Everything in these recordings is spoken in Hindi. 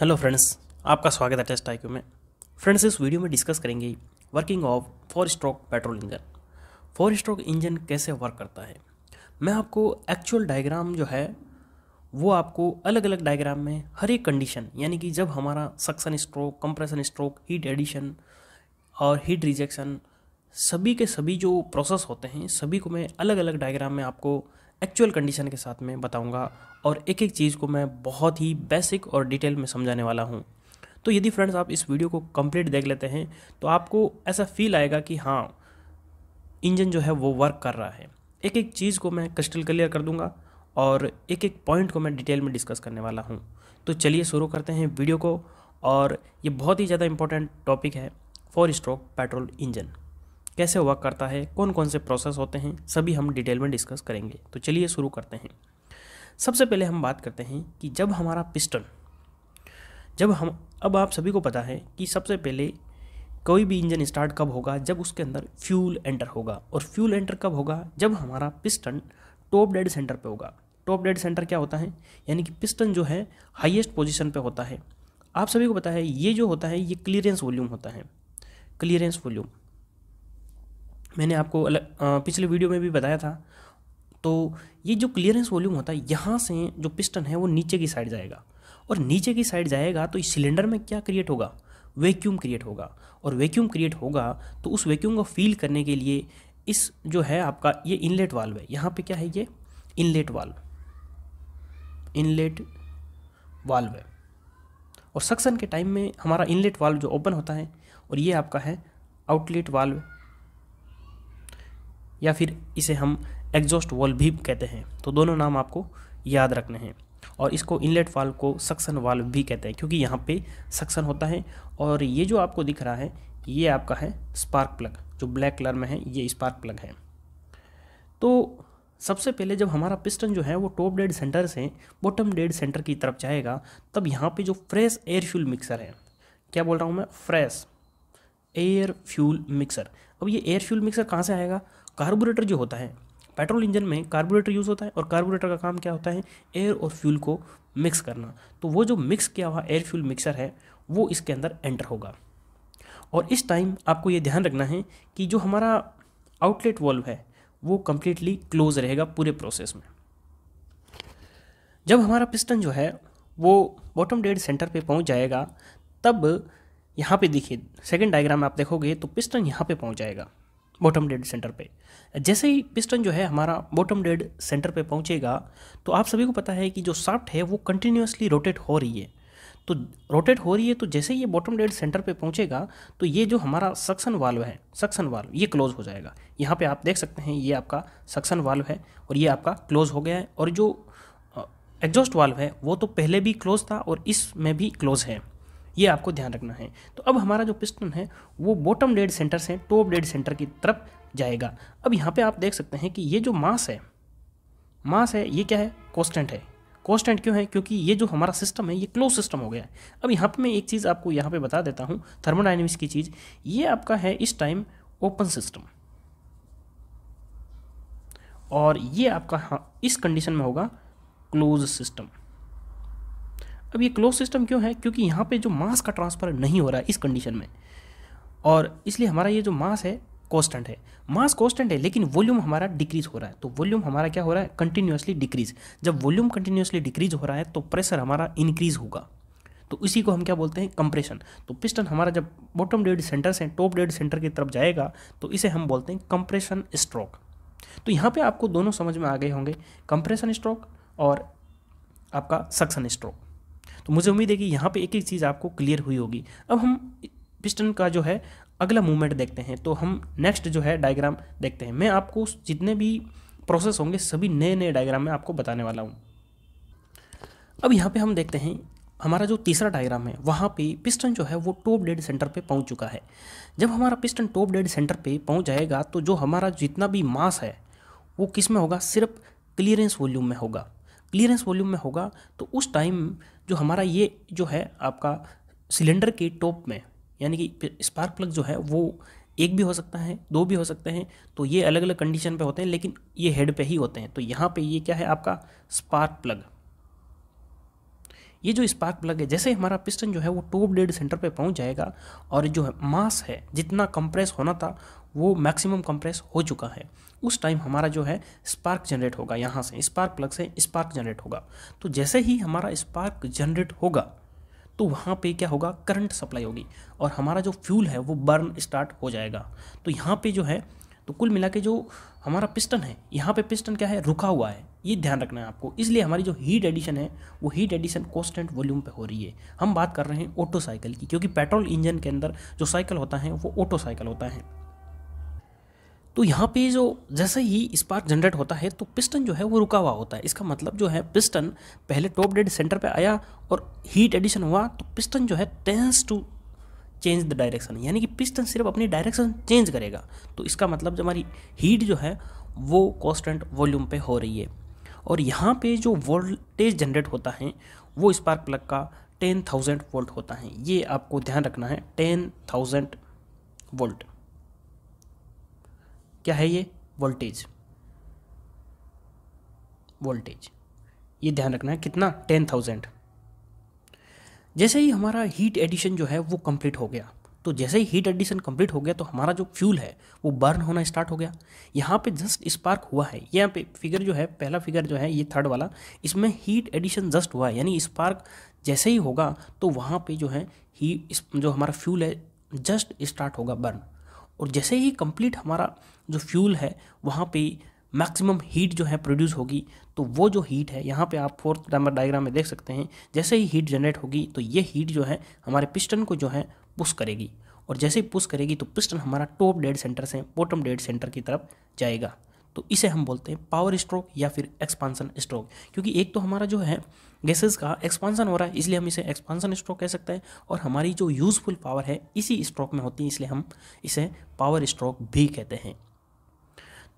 हेलो फ्रेंड्स आपका स्वागत है टेस्ट आईक्यू में फ्रेंड्स इस वीडियो में डिस्कस करेंगे working of four stroke petrol engine four stroke engine कैसे वर्क करता है मैं आपको एक्चुअल डायग्राम जो है वो आपको अलग अलग डायग्राम में हर एक कंडीशन यानी कि जब हमारा suction stroke compression stroke heat addition और हीट रिजेक्शन सभी के सभी जो प्रोसेस होते हैं सभी को मैं अलग अलग डायग्राम में आपको एक्चुअल कंडीशन के साथ में बताऊंगा और एक एक चीज़ को मैं बहुत ही बेसिक और डिटेल में समझाने वाला हूँ तो यदि फ्रेंड्स आप इस वीडियो को कंप्लीट देख लेते हैं तो आपको ऐसा फील आएगा कि हाँ इंजन जो है वो वर्क कर रहा है एक एक चीज़ को मैं क्रिस्टल क्लियर कर दूंगा और एक एक पॉइंट को मैं डिटेल में डिस्कस करने वाला हूँ तो चलिए शुरू करते हैं वीडियो को और ये बहुत ही ज़्यादा इंपॉर्टेंट टॉपिक है फोर स्ट्रोक पेट्रोल इंजन कैसे वर्क करता है कौन कौन से प्रोसेस होते हैं सभी हम डिटेल में डिस्कस करेंगे तो चलिए शुरू करते हैं सबसे पहले हम बात करते हैं कि जब हमारा पिस्टन जब हम अब आप सभी को पता है कि सबसे पहले कोई भी इंजन स्टार्ट कब होगा जब उसके अंदर फ्यूल एंटर होगा और फ्यूल एंटर कब होगा जब हमारा पिस्टन टॉप डेड सेंटर पे होगा टॉप डेड सेंटर क्या होता है यानी कि पिस्टन जो है हाईएस्ट पोजीशन पे होता है आप सभी को पता है ये जो होता है ये क्लियरेंस वॉल्यूम होता है क्लियरेंस वॉल्यूम मैंने आपको अलग पिछले वीडियो में भी बताया था तो ये जो क्लियरेंस वॉल्यूम होता है यहाँ से जो पिस्टन है वो नीचे की साइड जाएगा और नीचे की साइड जाएगा तो इस सिलेंडर में क्या क्रिएट होगा वैक्यूम क्रिएट होगा और वैक्यूम क्रिएट होगा तो उस वैक्यूम को फील करने के लिए इस जो है आपका ये इनलेट वाल्व है यहाँ पे क्या है ये इनलेट वाल्व इनलेट वाल्व है और सक्सन के टाइम में हमारा इनलेट वाल्व जो ओपन होता है और ये आपका है आउटलेट वाल्व या फिर इसे हम एग्जॉस्ट वॉल भी कहते हैं तो दोनों नाम आपको याद रखने हैं और इसको इनलेट वाल्व को सक्सन वाल्व भी कहते हैं क्योंकि यहाँ पे सक्सन होता है और ये जो आपको दिख रहा है ये आपका है स्पार्क प्लग जो ब्लैक कलर में है ये स्पार्क प्लग है तो सबसे पहले जब हमारा पिस्टन जो है वो टॉप डेड सेंटर से बॉटम डेड सेंटर की तरफ जाएगा तब यहाँ पे जो फ्रेश एयर फ्यूल मिक्सर है क्या बोल रहा हूँ मैं फ्रेश एयर फ्यूल मिक्सर अब ये एयर फ्यूल मिक्सर कहाँ से आएगा कार्बोरेटर जो होता है पेट्रोल इंजन में कार्बोरेटर यूज़ होता है और कार्बोरेटर का काम क्या होता है एयर और फ्यूल को मिक्स करना तो वो जो मिक्स किया हुआ एयर फ्यूल मिक्सर है वो इसके अंदर एंटर होगा और इस टाइम आपको ये ध्यान रखना है कि जो हमारा आउटलेट वॉल्व है वो कम्प्लीटली क्लोज रहेगा पूरे प्रोसेस में जब हमारा पिस्टन जो है वो बॉटम डेड सेंटर पे पहुंच जाएगा तब यहाँ पे देखिए सेकंड डायग्राम आप देखोगे तो पिस्टन यहाँ पे पहुंच जाएगा बॉटम डेड सेंटर पे जैसे ही पिस्टन जो है हमारा बॉटम डेड सेंटर पे पहुंचेगा तो आप सभी को पता है कि जो साफ्ट है वो कंटिन्यूसली रोटेट हो रही है तो रोटेट हो रही है तो जैसे ही ये बॉटम डेड सेंटर पे पहुंचेगा तो ये जो हमारा सक्सन वाल्व है सक्सन वाल्व ये क्लोज हो जाएगा यहाँ पे आप देख सकते हैं ये आपका सक्सन वाल्व है और ये आपका क्लोज हो गया है और जो एग्जॉस्ट वाल्व है वो तो पहले भी क्लोज था और इसमें भी क्लोज है ये आपको ध्यान रखना है तो अब हमारा जो पिस्टन है वो बॉटम डेड सेंटर से टॉप डेड सेंटर की तरफ जाएगा अब यहाँ पे आप देख सकते हैं कि ये जो मास है मास है ये क्या है कॉन्स्टेंट है कॉन्स्टेंट क्यों है क्योंकि ये जो हमारा सिस्टम है ये क्लोज सिस्टम हो गया है अब यहाँ पर मैं एक चीज़ आपको यहाँ पर बता देता हूँ थर्मोडाइनमिक्स की चीज़ ये आपका है इस टाइम ओपन सिस्टम और ये आपका हाँ इस कंडीशन में होगा क्लोज सिस्टम अब ये क्लोज सिस्टम क्यों है क्योंकि यहाँ पे जो मास का ट्रांसफ़र नहीं हो रहा है इस कंडीशन में और इसलिए हमारा ये जो मास है कॉन्स्टेंट है मास कॉन्स्टेंट है लेकिन वॉल्यूम हमारा डिक्रीज हो रहा है तो वॉल्यूम हमारा क्या हो रहा है कंटिन्यूसली डिक्रीज जब वॉल्यूम कंटिन्यूसली डिक्रीज हो रहा है तो प्रेशर हमारा इंक्रीज होगा तो इसी को हम क्या बोलते हैं कंप्रेशन तो पिस्टन हमारा जब बॉटम डेड सेंटर से टॉप डेड सेंटर की तरफ जाएगा तो इसे हम बोलते हैं कंप्रेशन स्ट्रोक तो यहाँ पे आपको दोनों समझ में आ गए होंगे कंप्रेशन स्ट्रोक और आपका सक्शन स्ट्रोक तो मुझे उम्मीद है कि यहाँ पे एक एक चीज़ आपको क्लियर हुई होगी अब हम पिस्टन का जो है अगला मूवमेंट देखते हैं तो हम नेक्स्ट जो है डायग्राम देखते हैं मैं आपको जितने भी प्रोसेस होंगे सभी नए नए डायग्राम में आपको बताने वाला हूँ अब यहाँ पे हम देखते हैं हमारा जो तीसरा डायग्राम है वहाँ पे पिस्टन जो है वो टॉप डेड सेंटर पे पहुँच चुका है जब हमारा पिस्टन टॉप डेड सेंटर पे पहुँच जाएगा तो जो हमारा जितना भी मास है वो किस में होगा सिर्फ क्लियरेंस वॉल्यूम में होगा क्लियरेंस वॉल्यूम में होगा तो उस टाइम जो हमारा ये जो है आपका सिलेंडर के टॉप में यानी कि स्पार्क प्लग जो है वो एक भी हो सकता है दो भी हो सकते हैं तो ये अलग अलग कंडीशन पे होते हैं लेकिन ये हेड पे ही होते हैं तो यहाँ पे ये क्या है आपका स्पार्क प्लग ये जो स्पार्क प्लग है जैसे हमारा पिस्टन जो है वो टॉप डेड सेंटर पे पहुँच जाएगा और जो है मास है जितना कंप्रेस होना था वो मैक्सिमम कंप्रेस हो चुका है उस टाइम हमारा जो है स्पार्क जनरेट होगा यहाँ से स्पार्क प्लग से स्पार्क जनरेट होगा तो जैसे ही हमारा स्पार्क जनरेट होगा तो वहाँ पे क्या होगा करंट सप्लाई होगी और हमारा जो फ्यूल है वो बर्न स्टार्ट हो जाएगा तो यहाँ पे जो है तो कुल मिला के जो हमारा पिस्टन है यहाँ पे पिस्टन क्या है रुका हुआ है ये ध्यान रखना है आपको इसलिए हमारी जो हीट एडिशन है वो हीट एडिशन कॉन्स्टेंट वॉल्यूम पे हो रही है हम बात कर रहे हैं ऑटो साइकिल की क्योंकि पेट्रोल इंजन के अंदर जो साइकिल होता है वो ऑटो साइकिल होता है तो यहाँ पे जो जैसे ही स्पार्क जनरेट होता है तो पिस्टन जो है वो रुका हुआ होता है इसका मतलब जो है पिस्टन पहले टॉप डेड सेंटर पे आया और हीट एडिशन हुआ तो पिस्टन जो है tends to change the direction यानी कि पिस्टन सिर्फ अपनी डायरेक्शन चेंज करेगा तो इसका मतलब जो हमारी हीट जो है वो कॉन्स्टेंट वॉल्यूम पर हो रही है और यहाँ पर जो वोल्टेज जनरेट होता है वो स्पार्क प्लग का टेन वोल्ट होता है ये आपको ध्यान रखना है टेन वोल्ट क्या है ये वोल्टेज वोल्टेज ये ध्यान रखना है कितना टेन थाउजेंड जैसे ही हमारा हीट एडिशन जो है वो कंप्लीट हो गया तो जैसे ही हीट एडिशन कंप्लीट हो गया तो हमारा जो फ्यूल है वो बर्न होना स्टार्ट हो गया यहाँ पे जस्ट स्पार्क हुआ है यहाँ पे फिगर जो है पहला फिगर जो है ये थर्ड वाला इसमें हीट एडिशन जस्ट हुआ है यानी स्पार्क जैसे ही होगा तो वहाँ पे जो है ही जो हमारा फ्यूल है जस्ट स्टार्ट होगा बर्न और जैसे ही कंप्लीट हमारा जो फ्यूल है वहाँ पे मैक्सिमम हीट जो है प्रोड्यूस होगी तो वो जो हीट है यहाँ पे आप फोर्थ नंबर डायग्राम में देख सकते हैं जैसे ही हीट जनरेट होगी तो ये हीट जो है हमारे पिस्टन को जो है पुश करेगी और जैसे ही पुश करेगी तो पिस्टन हमारा टॉप डेड सेंटर से बॉटम डेड सेंटर की तरफ जाएगा तो इसे हम बोलते हैं पावर स्ट्रोक या फिर एक्सपांसन स्ट्रोक क्योंकि एक तो हमारा जो है गैसेस का एक्सपांसन हो रहा है इसलिए हम इसे एक्सपांसन स्ट्रोक कह सकते हैं और हमारी जो यूज़फुल पावर है इसी स्ट्रोक में होती है इसलिए हम इसे पावर स्ट्रोक भी कहते हैं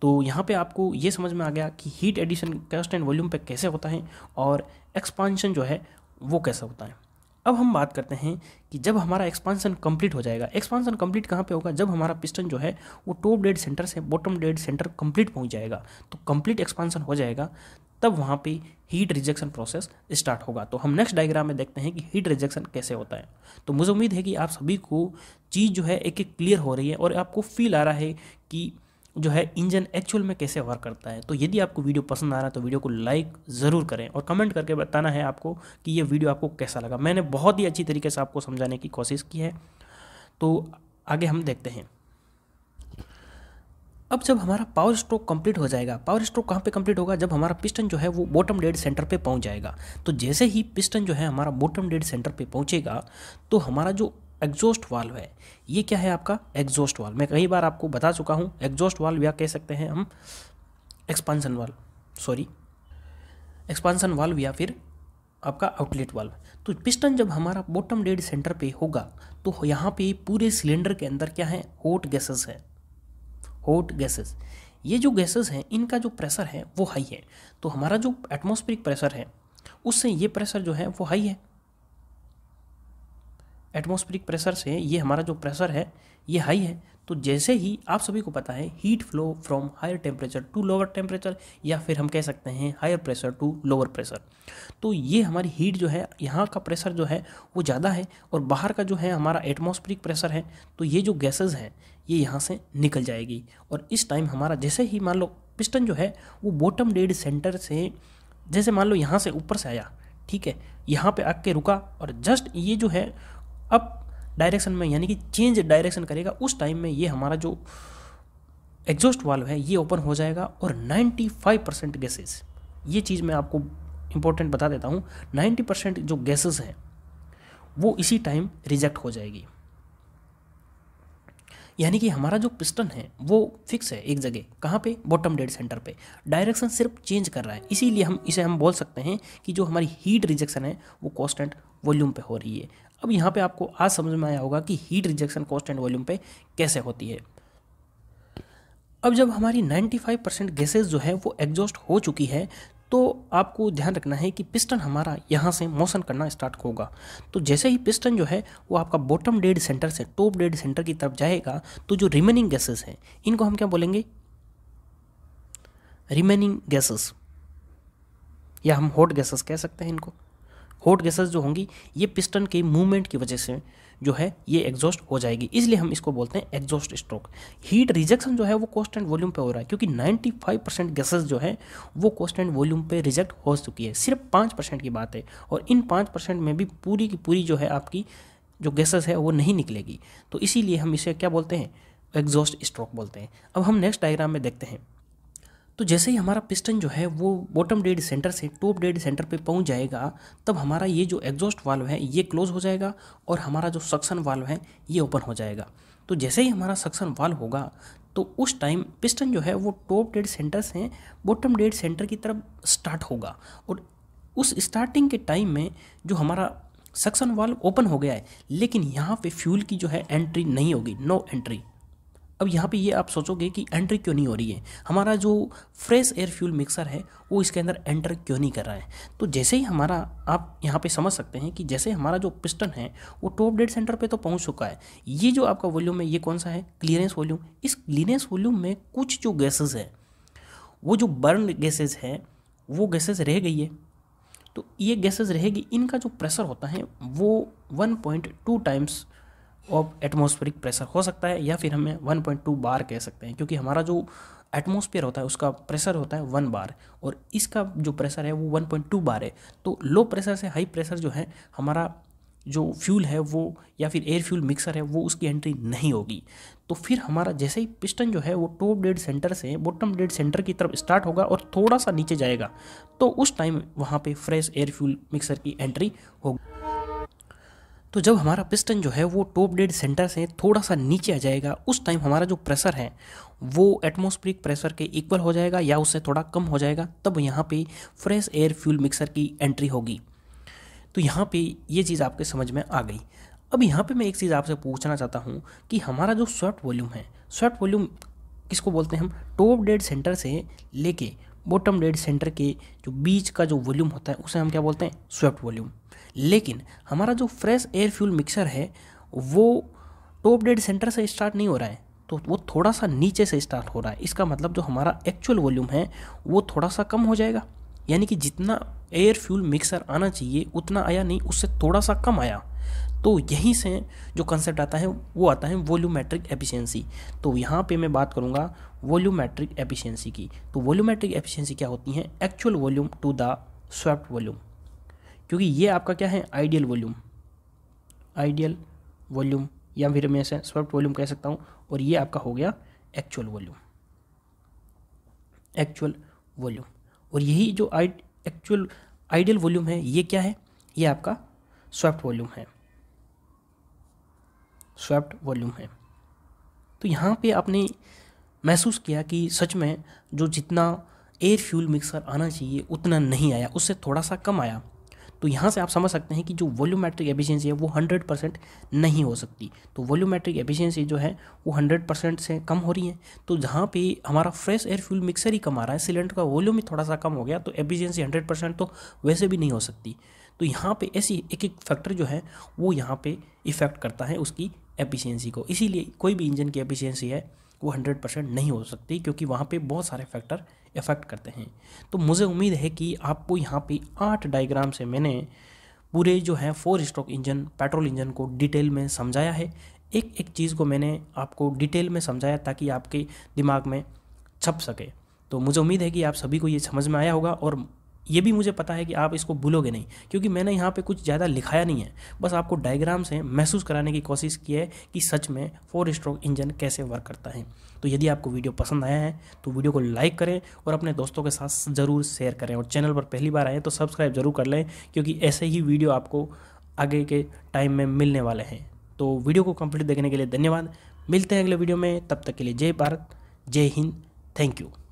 तो यहाँ पे आपको ये समझ में आ गया कि heat addition cost and volume पे कैसे होता है और एक्सपांशन जो है वो कैसे होता है अब हम बात करते हैं कि जब हमारा एक्सपांसन कंप्लीट हो जाएगा एक्सपांसन कंप्लीट कहाँ पे होगा जब हमारा पिस्टन जो है वो टॉप डेड सेंटर से बॉटम डेड सेंटर कंप्लीट पहुँच जाएगा तो कंप्लीट एक्सपांसन हो जाएगा तब वहाँ पे हीट रिजेक्शन प्रोसेस स्टार्ट होगा तो हम नेक्स्ट डायग्राम में देखते हैं कि हीट रिजेक्शन कैसे होता है तो मुझे उम्मीद है कि आप सभी को चीज़ जो है एक एक क्लियर हो रही है और आपको फील आ रहा है कि जो है इंजन एक्चुअल में कैसे वर्क करता है तो यदि आपको वीडियो पसंद आ रहा है तो वीडियो को लाइक ज़रूर करें और कमेंट करके बताना है आपको कि ये वीडियो आपको कैसा लगा मैंने बहुत ही अच्छी तरीके से आपको समझाने की कोशिश की है तो आगे हम देखते हैं अब जब हमारा पावर स्ट्रोक कंप्लीट हो जाएगा पावर स्ट्रोक कहाँ पे कंप्लीट होगा जब हमारा पिस्टन जो है वो बॉटम डेड सेंटर पे पहुँच जाएगा तो जैसे ही पिस्टन जो है हमारा बॉटम डेड सेंटर पे पहुँचेगा तो हमारा जो एग्जॉस्ट वाल्व है ये क्या है आपका एग्जॉस्ट वाल्व मैं कई बार आपको बता चुका हूँ एग्जॉस्ट वाल्व या कह सकते हैं हम expansion valve sorry expansion valve या फिर आपका आउटलेट वाल्व तो पिस्टन जब हमारा बॉटम डेड सेंटर पे होगा तो यहाँ पे पूरे सिलेंडर के अंदर क्या है हॉट गैसेस है हॉट गैसेस ये जो गैसेस हैं इनका जो प्रेशर है वो हाई है तो हमारा जो एटमॉस्फेरिक प्रेशर है उससे ये प्रेशर जो है वो हाई है एटमोस्फेरिक प्रेशर से ये हमारा जो प्रेशर है ये हाई है तो जैसे ही आप सभी को पता है heat flow from higher temperature to lower temperature या फिर हम कह सकते हैं higher pressure to lower pressure तो ये हमारी हीट जो है यहाँ का प्रेशर जो है वो ज़्यादा है और बाहर का जो है हमारा एटमोस्फेरिक प्रेशर है तो ये जो गैसेज हैं ये यहाँ से निकल जाएगी और इस टाइम हमारा जैसे ही मान लो पिस्टन जो है वो बॉटम डेड सेंटर से जैसे मान लो यहाँ से ऊपर से आया ठीक है यहाँ पे आके रुका और जस्ट ये जो है अप डायरेक्शन में यानी कि चेंज डायरेक्शन करेगा उस टाइम में ये हमारा जो एग्जॉस्ट वाल्व है ये ओपन हो जाएगा और 95 परसेंट गैसेज ये चीज़ मैं आपको इम्पोर्टेंट बता देता हूँ 90 परसेंट जो गैसेज हैं वो इसी टाइम रिजेक्ट हो जाएगी यानी कि हमारा जो पिस्टन है वो फिक्स है एक जगह कहाँ पे बॉटम डेड सेंटर पे डायरेक्शन सिर्फ चेंज कर रहा है इसीलिए हम इसे हम बोल सकते हैं कि जो हमारी हीट रिजेक्शन है वो कॉन्स्टेंट वॉल्यूम पे हो रही है अब यहाँ पे आपको आज समझ में आया होगा कि heat rejection cost and volume पे कैसे होती है अब जब हमारी 95 परसेंट गैसेज जो है वो एग्जॉस्ट हो चुकी है तो आपको ध्यान रखना है कि पिस्टन हमारा यहाँ से मोशन करना स्टार्ट होगा तो जैसे ही पिस्टन जो है वो आपका बॉटम डेड सेंटर से टॉप डेड सेंटर की तरफ जाएगा तो जो रिमेनिंग गैसेस हैं इनको हम क्या बोलेंगे रिमेनिंग गैसेस या हम हॉट गैसेस कह सकते हैं इनको हॉट गैसेस जो होंगी ये पिस्टन के मूवमेंट की वजह से जो है ये एग्जॉस्ट हो जाएगी इसलिए हम इसको बोलते हैं एग्जॉस्ट स्ट्रोक हीट रिजेक्शन जो है वो कॉस्ट एंड वॉल्यूम पे हो रहा है क्योंकि 95 परसेंट गैसेज जो है वो कॉस्ट एंड वॉल्यूम पे रिजेक्ट हो चुकी है सिर्फ पाँच परसेंट की बात है और इन पाँच परसेंट में भी पूरी की पूरी जो है आपकी जो गैसेस है वो नहीं निकलेगी तो इसीलिए हम इसे क्या बोलते हैं एग्जॉस्ट स्ट्रोक बोलते हैं अब हम नेक्स्ट डायग्राम में देखते हैं तो जैसे ही हमारा पिस्टन जो है वो बॉटम डेड सेंटर से टॉप डेड सेंटर पे पहुंच जाएगा तब हमारा ये जो एग्जॉस्ट वाल्व है ये क्लोज हो जाएगा और हमारा जो सक्शन वाल्व है ये ओपन हो जाएगा तो जैसे ही हमारा सक्शन वाल्व होगा तो उस टाइम पिस्टन जो है वो टॉप डेड सेंटर से बॉटम डेड सेंटर की तरफ स्टार्ट होगा और उस स्टार्टिंग के टाइम में जो हमारा सक्शन वाल्व ओपन हो गया है लेकिन यहाँ पे फ्यूल की जो है एंट्री नहीं होगी नो एंट्री अब यहाँ पे ये आप सोचोगे कि एंट्री क्यों नहीं हो रही है हमारा जो फ्रेश एयर फ्यूल मिक्सर है वो इसके अंदर एंटर क्यों नहीं कर रहा है तो जैसे ही हमारा आप यहाँ पे समझ सकते हैं कि जैसे हमारा जो पिस्टन है वो टॉप डेड सेंटर पे तो पहुँच चुका है ये जो आपका वॉल्यूम है ये कौन सा है क्लियरेंस वॉल्यूम इस क्लियरेंस वॉल्यूम में कुछ जो गैसेज है वो जो बर्न गैसेज है वो गैसेज रह गई है तो ये गैसेज रहेगी इनका जो प्रेशर होता है वो one times of atmospheric pressure हो सकता है या फिर हमें 1.2 बार कह सकते हैं क्योंकि हमारा जो एटमोसफियर होता है उसका प्रेशर होता है वन बार और इसका जो प्रेशर है वो 1.2 बार है तो लो प्रेशर से हाई प्रेशर जो है हमारा जो फ्यूल है वो या फिर एयर फ्यूल मिक्सर है वो उसकी एंट्री नहीं होगी तो फिर हमारा जैसे ही पिस्टन जो है वो टॉप डेड सेंटर से बॉटम डेड सेंटर की तरफ स्टार्ट होगा और थोड़ा सा नीचे जाएगा तो उस टाइम वहाँ पे फ्रेश एयर फ्यूल मिक्सर की एंट्री होगी तो जब हमारा पिस्टन जो है वो टॉप डेड सेंटर से थोड़ा सा नीचे आ जाएगा उस टाइम हमारा जो प्रेशर है वो एटमॉस्फेरिक प्रेशर के इक्वल हो जाएगा या उससे थोड़ा कम हो जाएगा तब यहाँ पे फ्रेश एयर फ्यूल मिक्सर की एंट्री होगी तो यहाँ पे ये चीज़ आपके समझ में आ गई अब यहाँ पे मैं एक चीज़ आपसे पूछना चाहता हूँ कि हमारा जो स्वेट वॉल्यूम है स्वेट वॉल्यूम किसको बोलते हैं हम टॉप डेड सेंटर से लेके बॉटम डेड सेंटर के जो बीच का जो वॉल्यूम होता है उसे हम क्या बोलते हैं स्वेप्ट वॉल्यूम लेकिन हमारा जो फ्रेश एयर फ्यूल मिक्सर है वो टॉप डेड सेंटर से स्टार्ट नहीं हो रहा है तो वो थोड़ा सा नीचे से स्टार्ट हो रहा है इसका मतलब जो हमारा एक्चुअल वॉल्यूम है वो थोड़ा सा कम हो जाएगा यानी कि जितना एयर फ्यूल मिक्सर आना चाहिए उतना आया नहीं उससे थोड़ा सा कम आया तो यहीं से जो कंसेप्ट आता है वो आता है वॉल्यूमेट्रिक एफिशिएंसी तो यहाँ पे मैं बात करूँगा वॉल्यूमेट्रिक एफिशिएंसी की तो वॉल्यूमेट्रिक एफिशिएंसी क्या होती है actual volume to the swept volume क्योंकि ये आपका क्या है आइडियल वॉल्यूम आइडियल वॉल्यूम या फिर मैं ऐसे वॉल्यूम कह सकता हूँ और ये आपका हो गया एक्चुअल वॉल्यूम एक्चुअल वॉल्यूम और यही जो आई एक्चुअल आइडियल वॉल्यूम है ये क्या है ये आपका स्वेप्ट वॉल्यूम है स्वेप्ट वॉल्यूम है तो यहाँ पे आपने महसूस किया कि सच में जो जितना एयर फ्यूल मिक्सर आना चाहिए उतना नहीं आया उससे थोड़ा सा कम आया तो यहाँ से आप समझ सकते हैं कि जो वॉल्यूमेट्रिक एफिशिएंसी है वो हंड्रेड परसेंट नहीं हो सकती तो वॉल्यूमेट्रिक एफिशिएंसी जो है वो हंड्रेड परसेंट से कम हो रही है तो जहाँ पे हमारा फ्रेश एयर फ्यूल मिक्सर ही कम आ रहा है सिलेंडर का वॉल्यूम ही थोड़ा सा कम हो गया तो एफिशिएंसी हंड्रेड परसेंट तो वैसे भी नहीं हो सकती तो यहाँ पर ऐसी एक एक फैक्टर जो है वो यहाँ पर इफ़ेक्ट करता है उसकी एफिशियंसी को इसीलिए कोई भी इंजन की एफिशियंसी है वो हंड्रेड परसेंट नहीं हो सकती क्योंकि वहाँ पर बहुत सारे फैक्टर इफ़ेक्ट करते हैं तो मुझे उम्मीद है कि आपको यहाँ पे आठ डायग्राम से मैंने पूरे जो है four stroke engine petrol engine को डिटेल में समझाया है एक एक चीज़ को मैंने आपको डिटेल में समझाया ताकि आपके दिमाग में छप सके तो मुझे उम्मीद है कि आप सभी को ये समझ में आया होगा और ये भी मुझे पता है कि आप इसको भूलोगे नहीं क्योंकि मैंने यहाँ पे कुछ ज़्यादा लिखाया नहीं है बस आपको डायग्राम से महसूस कराने की कोशिश की है कि सच में फोर स्ट्रोक इंजन कैसे वर्क करता है तो यदि आपको वीडियो पसंद आया है तो वीडियो को लाइक करें और अपने दोस्तों के साथ ज़रूर शेयर करें और चैनल पर पहली बार आएँ तो सब्सक्राइब ज़रूर कर लें क्योंकि ऐसे ही वीडियो आपको आगे के टाइम में मिलने वाले हैं तो वीडियो को कंप्लीट देखने के लिए धन्यवाद मिलते हैं अगले वीडियो में तब तक के लिए जय भारत जय हिंद थैंक यू